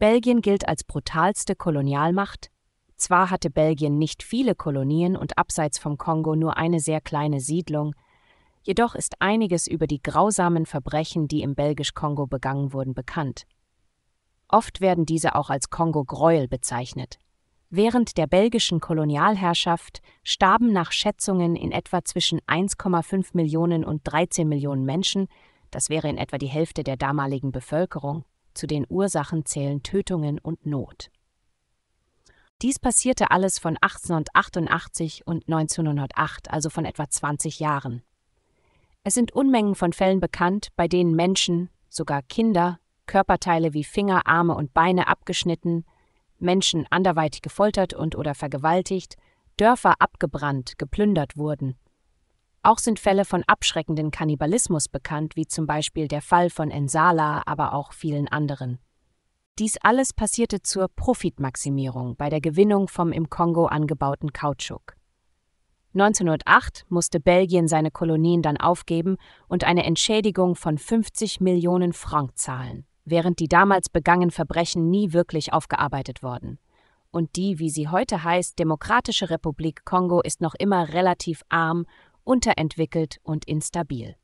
Belgien gilt als brutalste Kolonialmacht. Zwar hatte Belgien nicht viele Kolonien und abseits vom Kongo nur eine sehr kleine Siedlung, jedoch ist einiges über die grausamen Verbrechen, die im Belgisch-Kongo begangen wurden, bekannt. Oft werden diese auch als Kongo-Gräuel bezeichnet. Während der belgischen Kolonialherrschaft starben nach Schätzungen in etwa zwischen 1,5 Millionen und 13 Millionen Menschen, das wäre in etwa die Hälfte der damaligen Bevölkerung. Zu den Ursachen zählen Tötungen und Not. Dies passierte alles von 1888 und 1908, also von etwa 20 Jahren. Es sind Unmengen von Fällen bekannt, bei denen Menschen, sogar Kinder, Körperteile wie Finger, Arme und Beine abgeschnitten, Menschen anderweitig gefoltert und oder vergewaltigt, Dörfer abgebrannt, geplündert wurden, auch sind Fälle von abschreckenden Kannibalismus bekannt, wie zum Beispiel der Fall von Ensala, aber auch vielen anderen. Dies alles passierte zur Profitmaximierung bei der Gewinnung vom im Kongo angebauten Kautschuk. 1908 musste Belgien seine Kolonien dann aufgeben und eine Entschädigung von 50 Millionen Franc zahlen, während die damals begangenen Verbrechen nie wirklich aufgearbeitet wurden. Und die, wie sie heute heißt, Demokratische Republik Kongo ist noch immer relativ arm unterentwickelt und instabil.